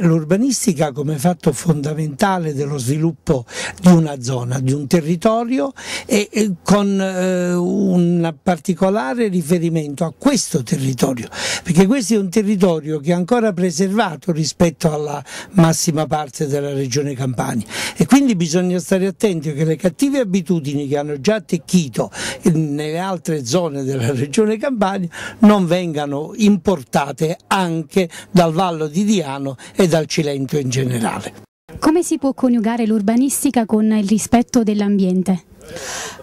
L'urbanistica come fatto fondamentale dello sviluppo di una zona, di un territorio e, e con eh, un particolare riferimento a questo territorio, perché questo è un territorio che è ancora preservato rispetto alla massima parte della regione Campania e quindi bisogna stare attenti che le cattive abitudini che hanno già attecchito nelle altre zone della regione Campania non vengano importate anche dal Vallo di Diano e e dal Cilento in generale. Come si può coniugare l'urbanistica con il rispetto dell'ambiente?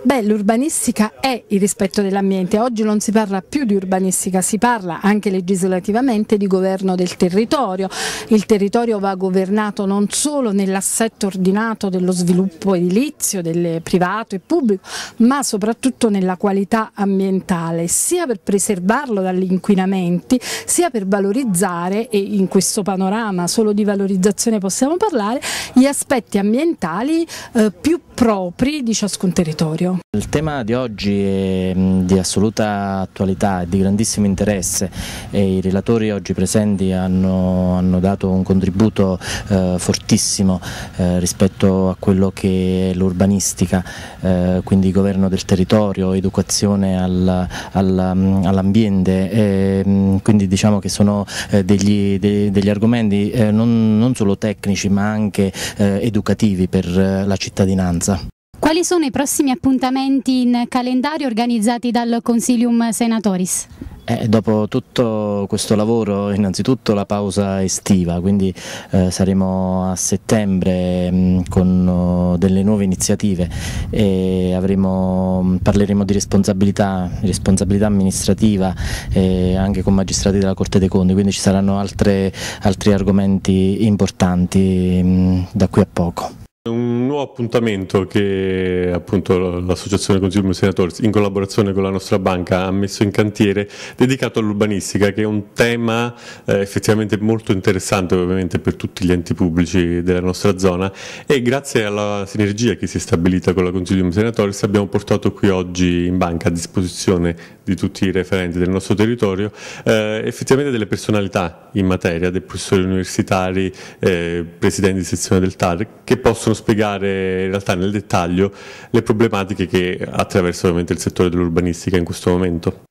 Beh, l'urbanistica è il rispetto dell'ambiente. Oggi non si parla più di urbanistica, si parla anche legislativamente di governo del territorio. Il territorio va governato non solo nell'assetto ordinato dello sviluppo edilizio, del privato e pubblico, ma soprattutto nella qualità ambientale, sia per preservarlo dagli inquinamenti, sia per valorizzare, e in questo panorama solo di valorizzazione possiamo parlare, gli aspetti ambientali eh, più propri di ciascun territorio. Il tema di oggi è di assoluta attualità e di grandissimo interesse e i relatori oggi presenti hanno, hanno dato un contributo eh, fortissimo eh, rispetto a quello che è l'urbanistica, eh, quindi governo del territorio, educazione al, al, all'ambiente, eh, quindi diciamo che sono eh, degli, de, degli argomenti eh, non, non, solo tecnici ma anche educativi per la cittadinanza. Valenza. Quali sono i prossimi appuntamenti in calendario organizzati dal Consilium Senatoris? Eh, dopo tutto questo lavoro innanzitutto la pausa estiva, quindi eh, saremo a settembre mh, mm, con oh, delle nuove iniziative e avremo, mm, parleremo di responsabilità, responsabilità amministrativa eh, anche con magistrati della Corte dei Conti, quindi ci saranno altre, altri argomenti importanti mh, mm, da qui a poco. Un nuovo appuntamento che l'Associazione Consumer Senators in collaborazione con la nostra banca ha messo in cantiere dedicato all'urbanistica che è un tema eh, effettivamente molto interessante ovviamente per tutti gli enti pubblici della nostra zona e grazie alla sinergia che si è stabilita con la Consumer Senators abbiamo portato qui oggi in banca a disposizione di tutti i referenti del nostro territorio eh, effettivamente delle personalità in materia, dei professori universitari, eh, presidenti di sezione del TAR che possono possono spiegare in realtà nel dettaglio le problematiche che attraversano il settore dell'urbanistica in questo momento.